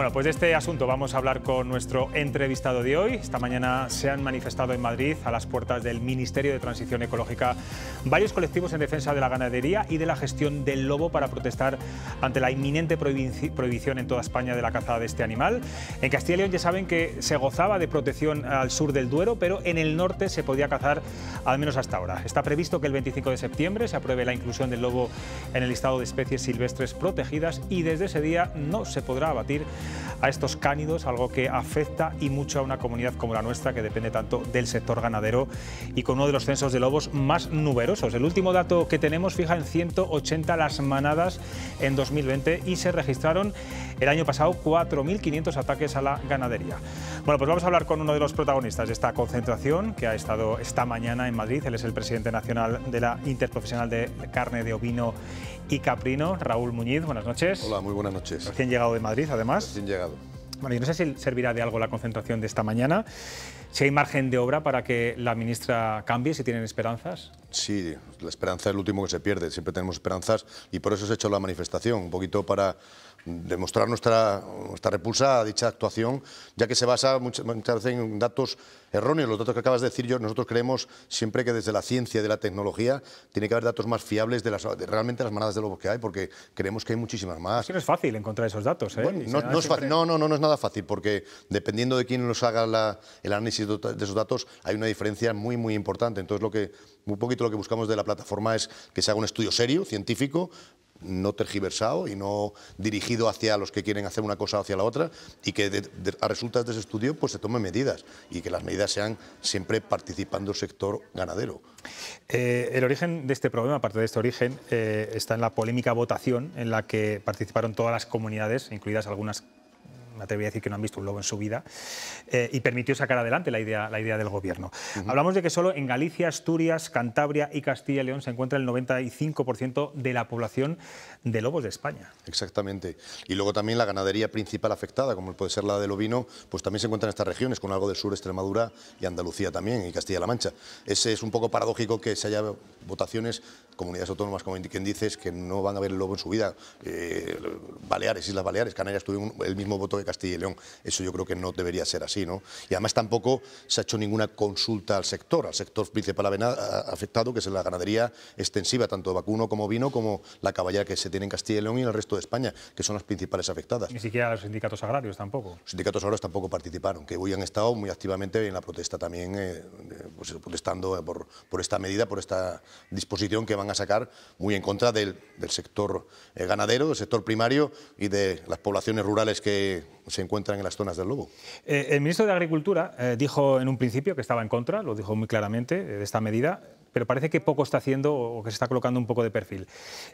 Bueno, pues de este asunto vamos a hablar con nuestro entrevistado de hoy. Esta mañana se han manifestado en Madrid, a las puertas del Ministerio de Transición Ecológica, varios colectivos en defensa de la ganadería y de la gestión del lobo para protestar ante la inminente prohibición en toda España de la caza de este animal. En Castilla y León ya saben que se gozaba de protección al sur del Duero, pero en el norte se podía cazar al menos hasta ahora. Está previsto que el 25 de septiembre se apruebe la inclusión del lobo en el listado de especies silvestres protegidas y desde ese día no se podrá abatir a estos cánidos, algo que afecta y mucho a una comunidad como la nuestra que depende tanto del sector ganadero y con uno de los censos de lobos más numerosos. El último dato que tenemos fija en 180 las manadas en 2020 y se registraron el año pasado 4.500 ataques a la ganadería. Bueno, pues vamos a hablar con uno de los protagonistas de esta concentración que ha estado esta mañana en Madrid. Él es el presidente nacional de la Interprofesional de Carne de Ovino y Caprino, Raúl Muñiz. Buenas noches. Hola, muy buenas noches. Recién llegado de Madrid, además sin llegado. Bueno, yo no sé si servirá de algo la concentración de esta mañana. Si hay margen de obra para que la ministra cambie, si tienen esperanzas. Sí, la esperanza es lo último que se pierde. Siempre tenemos esperanzas y por eso se ha hecho la manifestación, un poquito para demostrar nuestra, repulsa a dicha actuación, ya que se basa muchas, veces en datos erróneos. Los datos que acabas de decir, yo, nosotros creemos siempre que desde la ciencia y de la tecnología tiene que haber datos más fiables de, las, realmente las manadas de lobos que hay, porque creemos que hay muchísimas más. Es que no es fácil encontrar esos datos. ¿eh? no, no, es no, es nada fácil, porque dependiendo de quién nos haga el análisis de esos datos, hay una diferencia muy, muy importante. Entonces, lo que, un poquito lo que buscamos de la plataforma es que se haga un estudio serio, científico, no tergiversado y no dirigido hacia los que quieren hacer una cosa o hacia la otra y que a resultas de ese estudio pues se tomen medidas y que las medidas sean siempre participando el sector ganadero. Eh, el origen de este problema, aparte de este origen, eh, está en la polémica votación en la que participaron todas las comunidades, incluidas algunas me atrevería a decir que no han visto un lobo en su vida, eh, y permitió sacar adelante la idea, la idea del gobierno. Hablamos de que solo en Galicia, Asturias, Cantabria y Castilla y León se encuentra el 95% de la población de lobos de España. Exactamente. Y luego también la ganadería principal afectada, como puede ser la del ovino, pues también se encuentra en estas regiones, con algo del sur, Extremadura y Andalucía también, y Castilla-La Mancha. Ese es un poco paradójico que se haya votaciones comunidades autónomas, como quien dices, que no van a ver el lobo en su vida. Eh, Baleares, Islas Baleares, Canarias tuvieron el mismo voto que Castilla y León. Eso yo creo que no debería ser así, ¿no? Y además tampoco se ha hecho ninguna consulta al sector, al sector principal afectado, que es la ganadería extensiva, tanto vacuno como vino, como la caballera que se tiene en Castilla y León y el resto de España, que son las principales afectadas. Ni siquiera los sindicatos agrarios tampoco. Los sindicatos agrarios tampoco participaron, que hoy han estado muy activamente en la protesta también, eh, pues protestando eh, por, por esta medida, por esta disposición que van a sacar muy en contra del, sector eh, ganadero, del sector primario y de las poblaciones rurales que se encuentran en las zonas del lobo. Eh, el ministro de Agricultura eh, dijo en un principio que estaba en contra, lo dijo muy claramente, de esta medida, pero parece que poco está haciendo o que se está colocando un poco de perfil.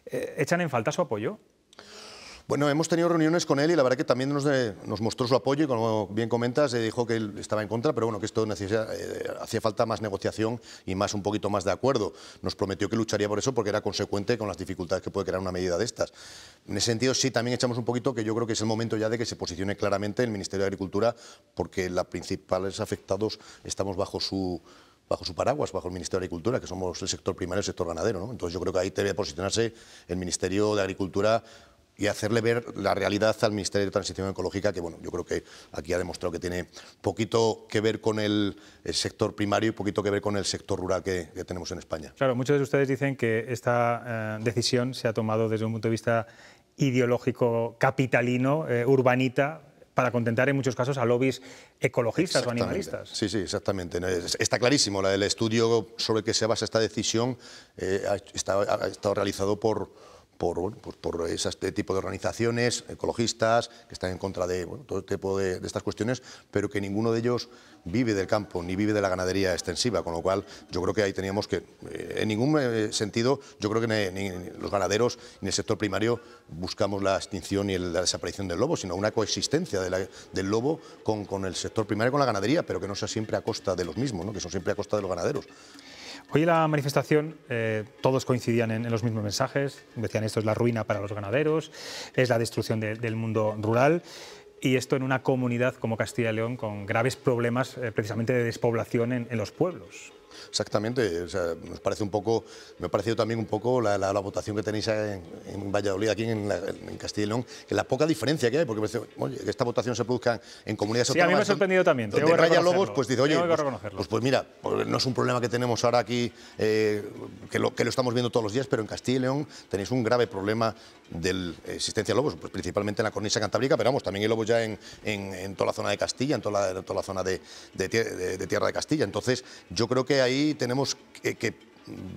¿Echan en falta su apoyo? Bueno, hemos tenido reuniones con él y la verdad que también nos, eh, mostró su apoyo y como bien comentas, eh, dijo que él estaba en contra, pero bueno, que esto eh, hacía falta más negociación y más un poquito más de acuerdo. Nos prometió que lucharía por eso porque era consecuente con las dificultades que puede crear una medida de estas. En ese sentido, sí, también echamos un poquito que yo creo que es el momento ya de que se posicione claramente el Ministerio de Agricultura porque los principales afectados estamos bajo su paraguas, bajo el Ministerio de Agricultura, que somos el sector primario, el sector ganadero. ¿no? Entonces yo creo que ahí debe posicionarse el Ministerio de Agricultura y hacerle ver la realidad al Ministerio de Transición Ecológica, que bueno, yo creo que aquí ha demostrado que tiene poquito que ver con el, sector primario y poquito que ver con el sector rural que, tenemos en España. Claro, muchos de ustedes dicen que esta eh, decisión se ha tomado desde un punto de vista ideológico capitalino, eh, urbanita, para contentar en muchos casos a lobbies ecologistas o animalistas. Sí, sí, exactamente. Está clarísimo, el estudio sobre el que se basa esta decisión eh, ha estado realizado por por, bueno, este tipo de organizaciones ecologistas que están en contra de todo este tipo de, estas cuestiones, pero que ninguno de ellos vive del campo ni vive de la ganadería extensiva, con lo cual yo creo que ahí teníamos que, eh, en ningún eh, sentido, yo creo que ni, los ganaderos ni el sector primario buscamos la extinción y la desaparición del lobo, sino una coexistencia del lobo con, el sector primario, con la ganadería, pero que no sea siempre a costa de los mismos, ¿no? que son siempre a costa de los ganaderos. Hoy en la manifestación eh, todos coincidían en, los mismos mensajes, decían esto es la ruina para los ganaderos, es la destrucción del mundo rural y esto en una comunidad como Castilla y León con graves problemas eh, precisamente de despoblación en los pueblos. Exactamente, nos parece un poco, me ha parecido también un poco la, votación que tenéis en, Valladolid, aquí en, Castilla y León, que la poca diferencia que hay, porque que esta votación se produzca en comunidades sí, a mí me ha sorprendido también. Donde Raya Lobos, pues dice, oye, pues, pues, pues, mira, pues no es un problema que tenemos ahora aquí, eh, que, lo, que lo estamos viendo todos los días, pero en Castilla y León tenéis un grave problema del existencia de lobos, pues principalmente en la cornisa cantábrica, pero vamos, también hay lobos ya en, en, toda la zona de Castilla, en toda la, toda la zona de, tierra de Castilla. Entonces, yo creo que ahí tenemos que,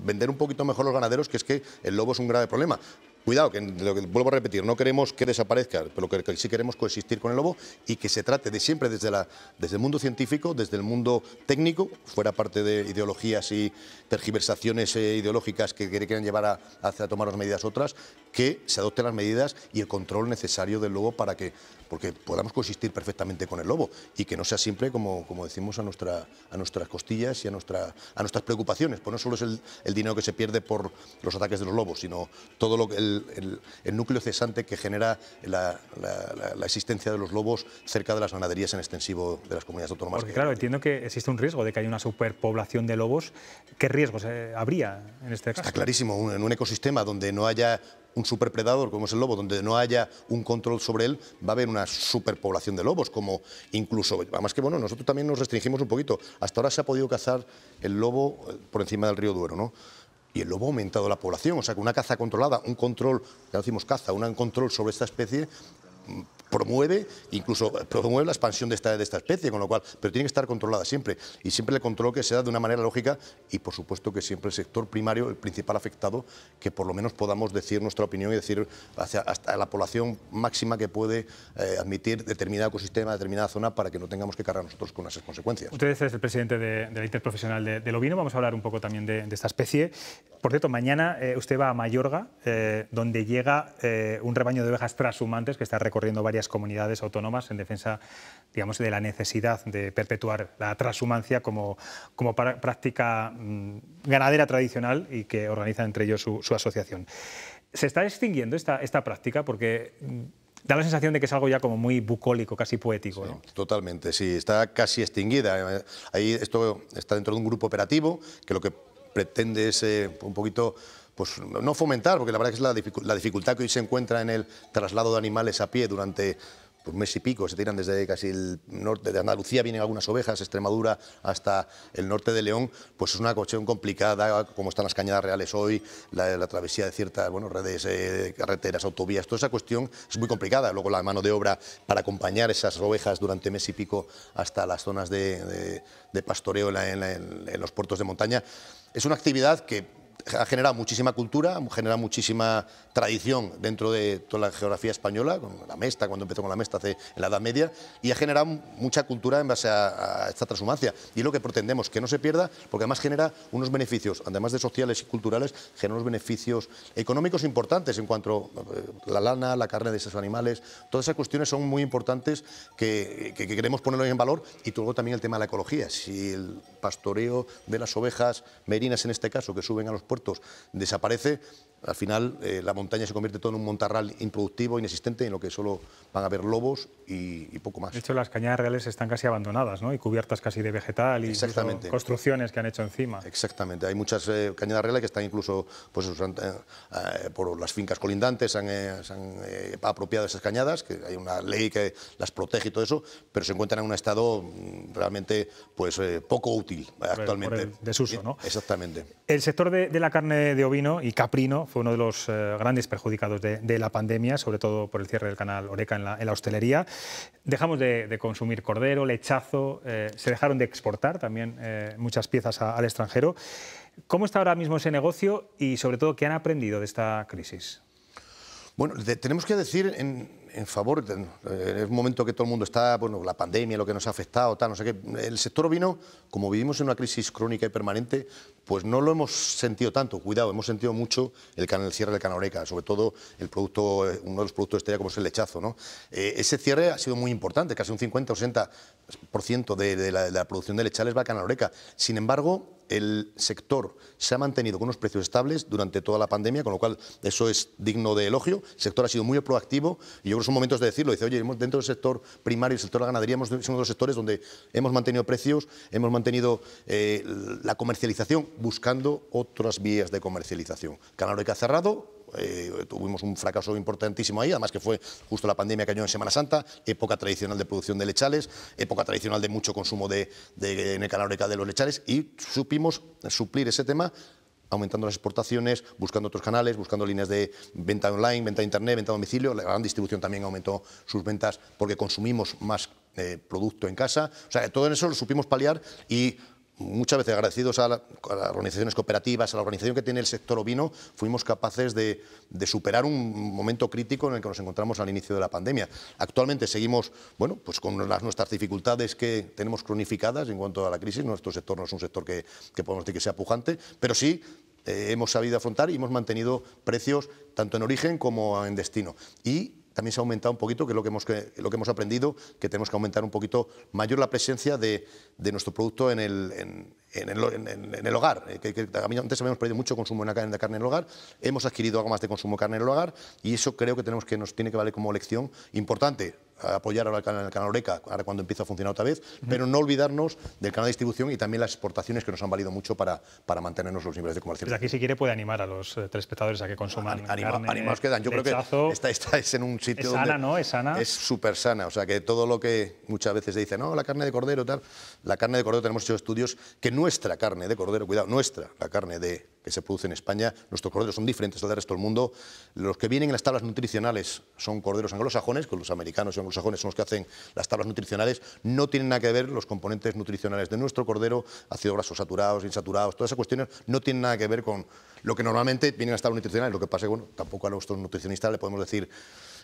vender un poquito mejor los ganaderos, que es que el lobo es un grave problema. Cuidado, que, vuelvo a repetir, no queremos que desaparezca, pero que, sí queremos coexistir con el lobo y que se trate de siempre desde, la, desde el mundo científico, desde el mundo técnico, fuera parte de ideologías y tergiversaciones eh, ideológicas que, quieran llevar a, tomar las medidas otras, que se adopten las medidas y el control necesario del lobo para que porque podamos coexistir perfectamente con el lobo y que no sea siempre, como, como decimos, a, nuestra, a nuestras costillas y a, nuestra, a nuestras preocupaciones. Pues no solo es el, dinero que se pierde por los ataques de los lobos, sino todo lo, el, el, núcleo cesante que genera la, existencia de los lobos cerca de las ganaderías en extensivo de las comunidades autónomas. Porque, claro, entiendo que existe un riesgo de que haya una superpoblación de lobos. ¿Qué riesgos eh, habría en este caso? Está clarísimo, en un ecosistema donde no haya un superpredador como es el lobo, donde no haya un control sobre él, va a haber una superpoblación de lobos, como incluso, además que bueno, nosotros también nos restringimos un poquito. Hasta ahora se ha podido cazar el lobo eh, por encima del río Duero, ¿no? Y el lobo ha aumentado la población, o sea, que una caza controlada, un control, ya decimos caza, un control sobre esta especie promueve, incluso promueve la expansión de esta, de esta especie, con lo cual, pero tiene que estar controlada siempre. Y siempre el control que se da de una manera lógica y, por supuesto, que siempre el sector primario, el principal afectado, que por lo menos podamos decir nuestra opinión y decir hacia, hasta la población máxima que puede eh, admitir determinado ecosistema, determinada zona, para que no tengamos que cargar nosotros con esas consecuencias. Usted es el presidente de, la Interprofesional del de Ovino, vamos a hablar un poco también de, esta especie. Por cierto, mañana eh, usted va a Mayorga, eh, donde llega un rebaño de ovejas transhumantes que está recorriendo varias comunidades autónomas en defensa digamos, de la necesidad de perpetuar la transhumancia como, como práctica mm, ganadera tradicional y que organiza entre ellos su, asociación. ¿Se está extinguiendo esta, esta práctica? Porque mm, da la sensación de que es algo ya como muy bucólico, casi poético. Totalmente, sí, está casi extinguida. Ahí esto está dentro de un grupo operativo que lo que pretende es eh, un poquito pues no fomentar, porque la verdad que es la, dificultad que hoy se encuentra en el traslado de animales a pie durante pues, un mes y pico, se tiran desde casi el norte de Andalucía, vienen algunas ovejas, Extremadura hasta el norte de León, pues es una cuestión complicada, como están las cañadas reales hoy, la, travesía de ciertas bueno, redes, eh, carreteras, autovías, toda esa cuestión es muy complicada. Luego la mano de obra para acompañar esas ovejas durante mes y pico hasta las zonas de, pastoreo en los puertos de montaña, es una actividad que ha generado muchísima cultura, ha generado muchísima tradición dentro de toda la geografía española, con la Mesta, cuando empezó con la Mesta hace, en la Edad Media, y ha generado mucha cultura en base a, esta transhumancia. Y es lo que pretendemos, que no se pierda, porque además genera unos beneficios, además de sociales y culturales, genera unos beneficios económicos importantes en cuanto a eh, la lana, la carne de esos animales, todas esas cuestiones son muy importantes que, que, que queremos ponerlo en valor, y luego también el tema de la ecología, si el pastoreo de las ovejas merinas en este caso, que suben a los puertos desaparece, al final, eh, la montaña se convierte todo en un montarral improductivo, inexistente, en lo que solo van a haber lobos y, poco más. De hecho, las cañadas reales están casi abandonadas, ¿no? Y cubiertas casi de vegetal y construcciones que han hecho encima. Exactamente. Hay muchas eh, cañadas reales que están incluso pues, eh, por las fincas colindantes, han, se han apropiado esas cañadas, que hay una ley que las protege y todo eso, pero se encuentran en un estado mm, realmente pues, poco útil actualmente. De el desuso, ¿no? Exactamente. El sector de la carne de ovino y caprino fue uno de los eh, grandes perjudicados de, la pandemia, sobre todo por el cierre del canal Oreca en la, hostelería. Dejamos de, consumir cordero, lechazo, eh, se dejaron de exportar también eh, muchas piezas al extranjero. ¿Cómo está ahora mismo ese negocio y sobre todo qué han aprendido de esta crisis? Bueno, tenemos que decir en, en favor, en eh, un momento que todo el mundo está, bueno, la pandemia, lo que nos ha afectado, tal, no sé qué, el sector ovino, como vivimos en una crisis crónica y permanente, pues no lo hemos sentido tanto, cuidado, hemos sentido mucho el, cierre del Canoreca, sobre todo el producto, eh, uno de los productos estrella como es el lechazo, ¿no? Eh, ese cierre ha sido muy importante, casi un 50 o 60 por de, de, la, producción de lechales va a Canaloreca. Sin embargo, el sector se ha mantenido con unos precios estables durante toda la pandemia, con lo cual eso es digno de elogio. El sector ha sido muy proactivo y yo creo que son momentos de decirlo. Dice, oye, dentro del sector primario y el sector de la ganadería hemos, sido los sectores donde hemos mantenido precios, hemos mantenido eh, la comercialización, buscando otras vías de comercialización. Canaloreca cerrado, eh, tuvimos un fracaso importantísimo ahí, además que fue justo la pandemia que cayó en Semana Santa, época tradicional de producción de lechales, época tradicional de mucho consumo de, de, en de los lechales, y supimos suplir ese tema aumentando las exportaciones, buscando otros canales, buscando líneas de venta online, venta de internet, venta a domicilio. La gran distribución también aumentó sus ventas porque consumimos más eh, producto en casa. O sea, todo eso lo supimos paliar y muchas veces agradecidos a, las organizaciones cooperativas, a la organización que tiene el sector ovino, fuimos capaces de, superar un momento crítico en el que nos encontramos al inicio de la pandemia. Actualmente seguimos, bueno, pues con las, nuestras dificultades que tenemos cronificadas en cuanto a la crisis, nuestro sector no es un sector que, podemos decir que sea pujante, pero sí eh, hemos sabido afrontar y hemos mantenido precios tanto en origen como en destino. Y también se ha aumentado un poquito, que es lo que hemos, lo que hemos aprendido, que tenemos que aumentar un poquito mayor la presencia de, de nuestro producto en el, en el, hogar. Eh, que, antes habíamos perdido mucho consumo en la de carne en el hogar, hemos adquirido algo más de consumo de carne en el hogar y eso creo que, tenemos que nos tiene que valer como lección importante apoyar ahora el canal, Oreca, ahora cuando empieza a funcionar otra vez, pero no olvidarnos del canal de distribución y también las exportaciones que nos han valido mucho para, para mantenernos los niveles de comercialización. Pues aquí, si quiere, puede animar a los tres eh, telespectadores a que consuman anima, carne, quedan. Yo creo que esta, es en un sitio es sana, ¿no? Es sana. Es súper sana. O sea, que todo lo que muchas veces se dice, no, la carne de cordero, tal. La carne de cordero tenemos hecho estudios que no nuestra carne de cordero, cuidado, nuestra, la carne de, que se produce en España, nuestros corderos son diferentes al del resto del mundo. Los que vienen en las tablas nutricionales son corderos anglosajones, que los americanos y anglosajones son los que hacen las tablas nutricionales, no tienen nada que ver los componentes nutricionales de nuestro cordero, ácidos grasos saturados, insaturados, todas esas cuestiones no tienen nada que ver con lo que normalmente vienen en las tablas nutricionales. Lo que pasa es que, tampoco a nuestros nutricionistas le podemos decir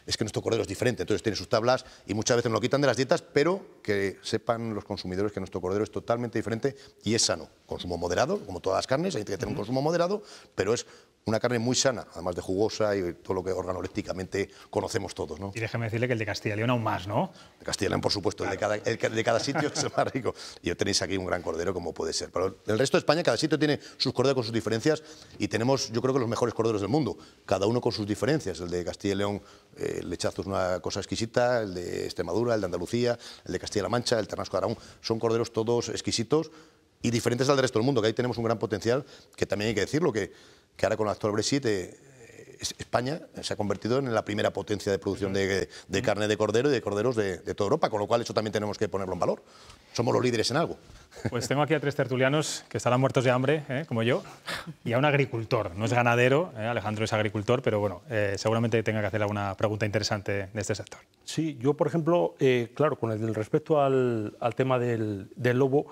es que nuestro cordero es diferente, entonces tiene sus tablas y muchas veces nos lo quitan de las dietas, pero que sepan los consumidores que nuestro cordero es totalmente diferente y es sano consumo moderado, como todas las carnes, hay que tener un consumo moderado, pero es una carne muy sana, además de jugosa y todo lo que organolépticamente conocemos todos. ¿no? Y déjame decirle que el de Castilla y León aún más, ¿no? de Castilla y León, por supuesto, el, de cada, de cada sitio es el más rico. Y tenéis aquí un gran cordero, como puede ser. Pero el resto de España, cada sitio tiene sus corderos con sus diferencias y tenemos, yo creo que los mejores corderos del mundo, cada uno con sus diferencias. El de Castilla y León, eh, el lechazo es una cosa exquisita, el de Extremadura, el de Andalucía, el de Castilla-La Mancha, el Ternasco de Aragón, son corderos todos exquisitos y diferentes al resto del mundo, que ahí tenemos un gran potencial, que también hay que decirlo, que, que ahora con el actual Brexit eh, España se ha convertido en la primera potencia de producción de, de carne de cordero y de corderos de, de, toda Europa, con lo cual eso también tenemos que ponerlo en valor. Somos los líderes en algo. Pues tengo aquí a tres tertulianos que estarán muertos de hambre, eh, como yo, y a un agricultor. No es ganadero, eh, Alejandro es agricultor, pero bueno, seguramente tenga que hacer alguna pregunta interesante de este sector. Sí, yo por ejemplo, claro, con el respecto al, al tema del, del lobo,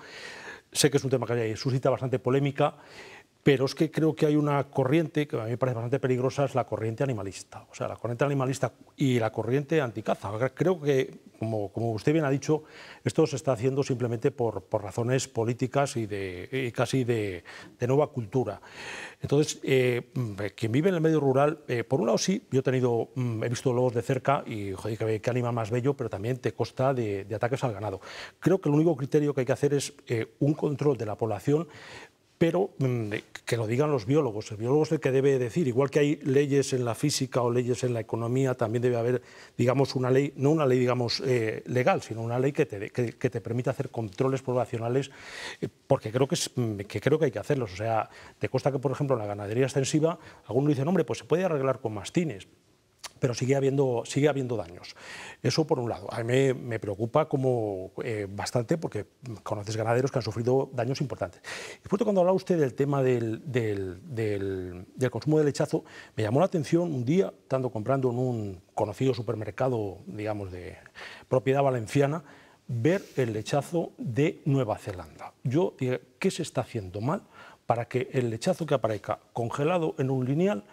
Sé que es un tema que suscita bastante polémica. Pero es que creo que hay una corriente que a mí me parece bastante peligrosa, es la corriente animalista. O sea, la corriente animalista y la corriente anticaza. Creo que, como, usted bien ha dicho, esto se está haciendo simplemente por, razones políticas y, de, casi de, nueva cultura. Entonces, eh, mm, quien vive en el medio rural, eh, por un lado sí, yo he, tenido, mm, he visto lobos de cerca y joder, qué, animal más bello, pero también te costa de, ataques al ganado. Creo que el único criterio que hay que hacer es eh, un control de la población pero mm, que lo digan los biólogos. El biólogo es el que debe decir, igual que hay leyes en la física o leyes en la economía, también debe haber, digamos, una ley, no una ley, digamos, eh, legal, sino una ley que te, que, te permita hacer controles poblacionales, eh, porque creo que, es, mm, que creo que hay que hacerlos. O sea, te consta que, por ejemplo, en la ganadería extensiva, algunos dice, hombre, pues se puede arreglar con mastines pero sigue habiendo, daños. Eso por un lado. A mí me preocupa como eh, bastante porque conoces ganaderos que han sufrido daños importantes. Después cuando hablaba usted del tema del, del, del, consumo de lechazo, me llamó la atención un día, estando comprando en un conocido supermercado, digamos, de propiedad valenciana, ver el lechazo de Nueva Zelanda. Yo dije, ¿qué se está haciendo mal para que el lechazo que aparezca congelado en un lineal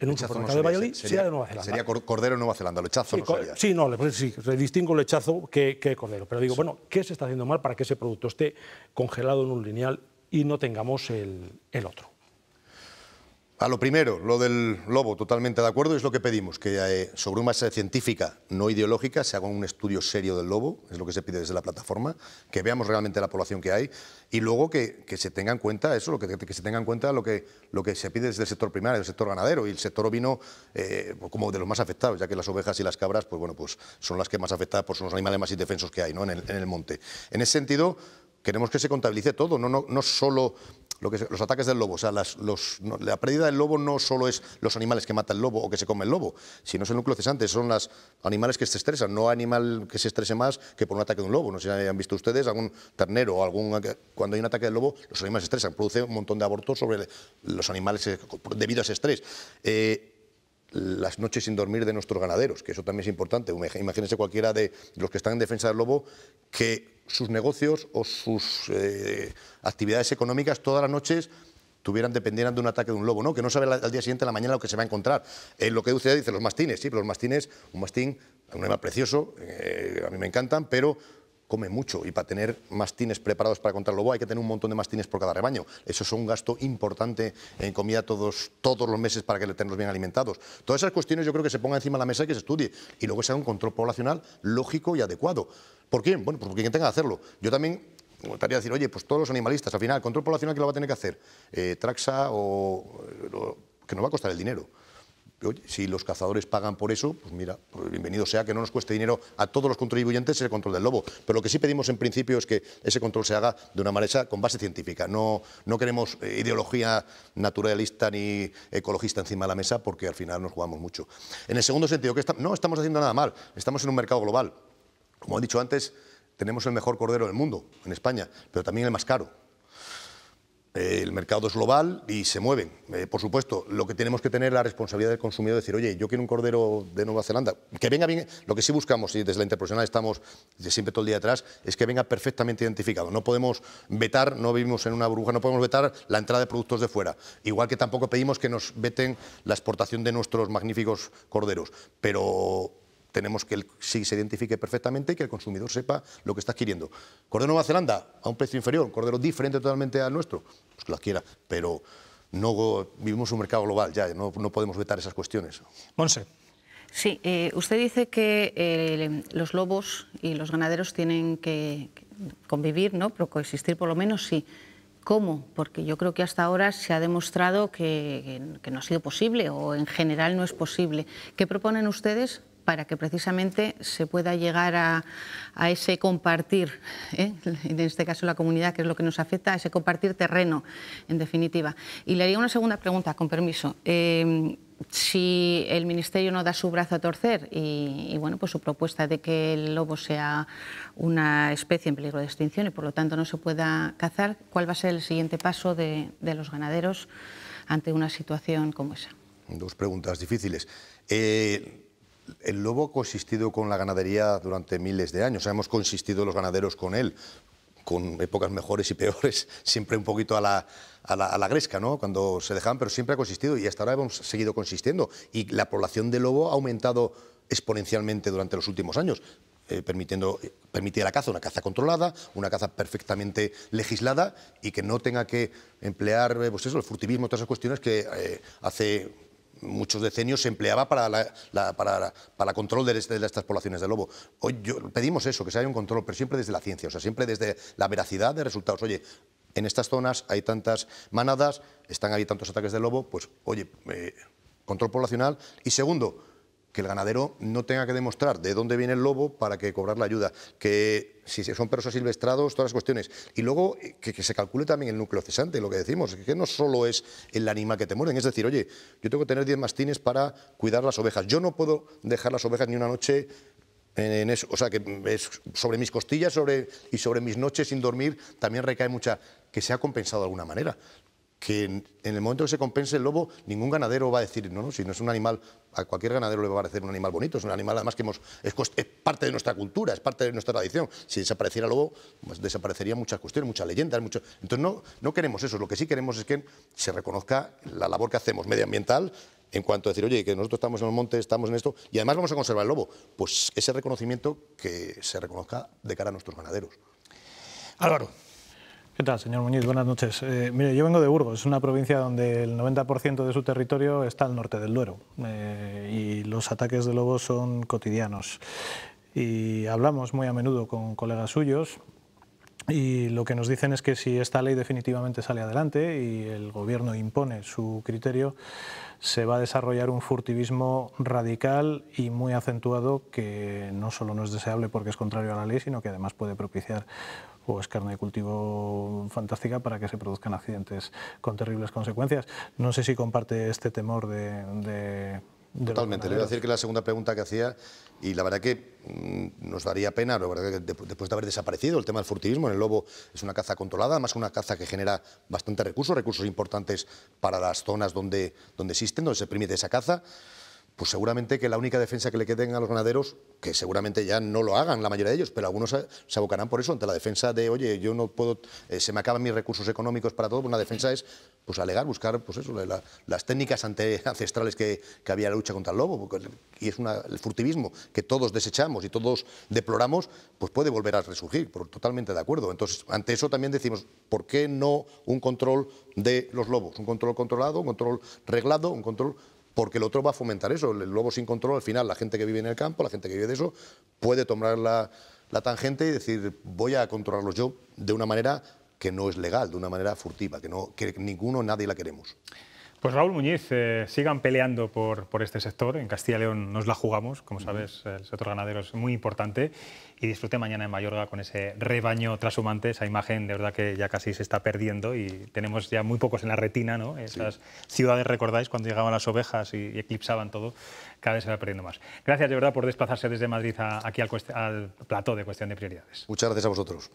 en un supermercado no de Valladolid sería, de Nueva Zelanda. Sería Cordero Nueva Zelanda, lechazo sí, no sería. Sí, no, le, distingo lechazo que, que Cordero. Pero digo, bueno, ¿qué se está haciendo mal para que ese producto esté congelado en un lineal y no tengamos el, otro? A lo primero, lo del lobo, totalmente de acuerdo, es lo que pedimos, que eh, sobre una base científica, no ideológica, se haga un estudio serio del lobo, es lo que se pide desde la plataforma, que veamos realmente la población que hay y luego que, se tenga en cuenta eso, lo que, que, se tenga en cuenta lo que, lo que se pide desde el sector primario, el sector ganadero y el sector ovino eh, como de los más afectados, ya que las ovejas y las cabras pues, bueno, pues son las que más afectadas, por son los animales más indefensos que hay ¿no? en, el, monte. En ese sentido, queremos que se contabilice todo, no, no, no solo lo que, los ataques del lobo. O sea, las, la pérdida del lobo no solo es los animales que mata el lobo o que se come el lobo, sino es el núcleo cesante, son los animales que se estresan. No animal que se estrese más que por un ataque de un lobo. No sé si han visto ustedes algún ternero o algún cuando hay un ataque del lobo, los animales estresan, produce un montón de abortos sobre los animales eh, debido a ese estrés. Eh, las noches sin dormir de nuestros ganaderos, que eso también es importante. Imagínense cualquiera de los que están en defensa del lobo que sus negocios o sus eh, actividades económicas todas las noches tuvieran, dependieran de un ataque de un lobo, ¿no? Que no sabe al día siguiente, a la mañana, lo que se va a encontrar. lo que usted dice, los mastines, sí, pero los mastines, un mastín, un animal precioso, a mí me encantan, pero come mucho y para tener mastines preparados para contar el lobo hay que tener un montón de mastines por cada rebaño. Eso es un gasto importante en comida todos, todos los meses para que le tengamos bien alimentados. Todas esas cuestiones yo creo que se pongan encima de la mesa y que se estudie y luego se haga un control poblacional lógico y adecuado. ¿Por quién? Bueno, pues porque quien tenga que hacerlo. Yo también me gustaría decir, oye, pues todos los animalistas, al final, el control poblacional que lo va a tener que hacer, eh, Traxa o... Eh, que nos va a costar el dinero si los cazadores pagan por eso, pues mira, pues bienvenido sea que no nos cueste dinero a todos los contribuyentes el control del lobo. Pero lo que sí pedimos en principio es que ese control se haga de una manera con base científica. No, queremos eh, ideología naturalista ni ecologista encima de la mesa porque al final nos jugamos mucho. En el segundo sentido, que no estamos haciendo nada mal, estamos en un mercado global. Como he dicho antes, tenemos el mejor cordero del mundo en España, pero también el más caro el mercado es global y se mueven. Eh, por supuesto, lo que tenemos que tener es la responsabilidad del consumidor de decir, oye, yo quiero un cordero de Nueva Zelanda. Que venga bien, lo que sí buscamos, y desde la interprofesional estamos siempre todo el día atrás, es que venga perfectamente identificado. No podemos vetar, no vivimos en una burbuja, no podemos vetar la entrada de productos de fuera. Igual que tampoco pedimos que nos veten la exportación de nuestros magníficos corderos. Pero tenemos que el se identifique perfectamente y que el consumidor sepa lo que está adquiriendo. Cordero Nueva Zelanda, a un precio inferior, cordero diferente totalmente al nuestro, pues que lo adquiera, pero no vivimos un mercado global ya, no, podemos vetar esas cuestiones. Monse. Sí, eh, usted dice que eh, los lobos y los ganaderos tienen que convivir, ¿no? Pero coexistir por lo menos sí. ¿Cómo? Porque yo creo que hasta ahora se ha demostrado que, no ha sido posible o en general no es posible. ¿Qué proponen ustedes para que precisamente se pueda llegar a, ese compartir, ¿eh? en este caso la comunidad, que es lo que nos afecta, a ese compartir terreno, en definitiva. Y le haría una segunda pregunta, con permiso. Em, si el Ministerio no da su brazo a torcer y, bueno, pues su propuesta de que el lobo sea una especie en peligro de extinción y por lo tanto no se pueda cazar, ¿cuál va a ser el siguiente paso de, los ganaderos ante una situación como esa? Dos preguntas difíciles. Eh, el lobo ha consistido con la ganadería durante miles de años, hemos consistido los ganaderos con él, con épocas mejores y peores, siempre un poquito a la, a la, gresca, ¿no? cuando se dejaban, pero siempre ha consistido y hasta ahora hemos seguido consistiendo. Y la población de lobo ha aumentado exponencialmente durante los últimos años. Eh, permitiendo, eh, permitir la caza, una caza controlada, una caza perfectamente legislada y que no tenga que emplear eh, pues eso, el furtivismo, todas esas cuestiones que hace muchos decenios se empleaba para, la, para, control de, este, estas poblaciones de lobo. Hoy pedimos eso, que se haya un control, pero siempre desde la ciencia, o sea, siempre desde la veracidad de resultados. Oye, en estas zonas hay tantas manadas, están ahí tantos ataques de lobo, pues oye, eh, control poblacional. Y segundo, que el ganadero no tenga que demostrar de dónde viene el lobo para que cobrar la ayuda, que si son perros asilvestrados, todas las cuestiones. Y luego eh, que, se calcule también el núcleo cesante, lo que decimos, que no solo es el animal que te muerden, es decir, oye, yo tengo que tener 10 mastines para cuidar las ovejas, yo no puedo dejar las ovejas ni una noche en eso, o sea, que sobre mis costillas sobre, y sobre mis noches sin dormir también recae mucha, que se ha compensado de alguna manera que en, el momento que se compense el lobo, ningún ganadero va a decir, no, no, si no es un animal, a cualquier ganadero le va a parecer un animal bonito, es un animal además que hemos, es, parte de nuestra cultura, es parte de nuestra tradición. Si desapareciera el lobo, pues desaparecerían muchas cuestiones, muchas leyendas, mucho... Entonces no, no queremos eso, lo que sí queremos es que se reconozca la labor que hacemos medioambiental, en cuanto a decir, oye, que nosotros estamos en el monte estamos en esto, y además vamos a conservar el lobo. Pues ese reconocimiento que se reconozca de cara a nuestros ganaderos. Álvaro. ¿Qué tal, señor Muñiz? Buenas noches. Eh, mire, yo vengo de Burgos, una provincia donde el 90% de su territorio está al norte del Duero eh, y los ataques de lobos son cotidianos. Y hablamos muy a menudo con colegas suyos y lo que nos dicen es que si esta ley definitivamente sale adelante y el gobierno impone su criterio, se va a desarrollar un furtivismo radical y muy acentuado que no solo no es deseable porque es contrario a la ley, sino que además puede propiciar o es pues, carne de cultivo fantástica para que se produzcan accidentes con terribles consecuencias. No sé si comparte este temor de... Totalmente, le voy a decir que la segunda pregunta que hacía, y la verdad que mm, nos daría pena, la verdad que después de haber desaparecido el tema del furtivismo, en el lobo es una caza controlada, además una caza que genera bastantes recursos, recursos importantes para las zonas donde, donde existen, donde se permite esa caza pues seguramente que la única defensa que le queden a los ganaderos, que seguramente ya no lo hagan la mayoría de ellos, pero algunos se abocarán por eso, ante la defensa de, oye, yo no puedo, eh, se me acaban mis recursos económicos para todo, pues una defensa es pues alegar, buscar pues eso, las técnicas ancestrales que, había la lucha contra el lobo, y es el furtivismo que todos desechamos y todos deploramos, pues puede volver a resurgir, por, totalmente de acuerdo. Entonces, ante eso también decimos, ¿por qué no un control de los lobos? Un control controlado, un control reglado, un control porque el otro va a fomentar eso. El lobo sin control, al final, la gente que vive en el campo, la gente que vive de eso, puede tomar la, tangente y decir, voy a controlarlos yo de una manera que no es legal, de una manera furtiva, que, no, que ninguno, nadie la queremos. Pues Raúl Muñiz, eh, sigan peleando por, por, este sector. En Castilla y León nos la jugamos, como sabes, el sector ganadero es muy importante. Y disfrute mañana en Mayorga con ese rebaño trashumante, esa imagen de verdad que ya casi se está perdiendo y tenemos ya muy pocos en la retina, ¿no? Esas ciudades, recordáis, cuando llegaban las ovejas y, eclipsaban todo, cada vez se va perdiendo más. Gracias de verdad por desplazarse desde Madrid aquí al, al plató de cuestión de prioridades. Muchas gracias a vosotros.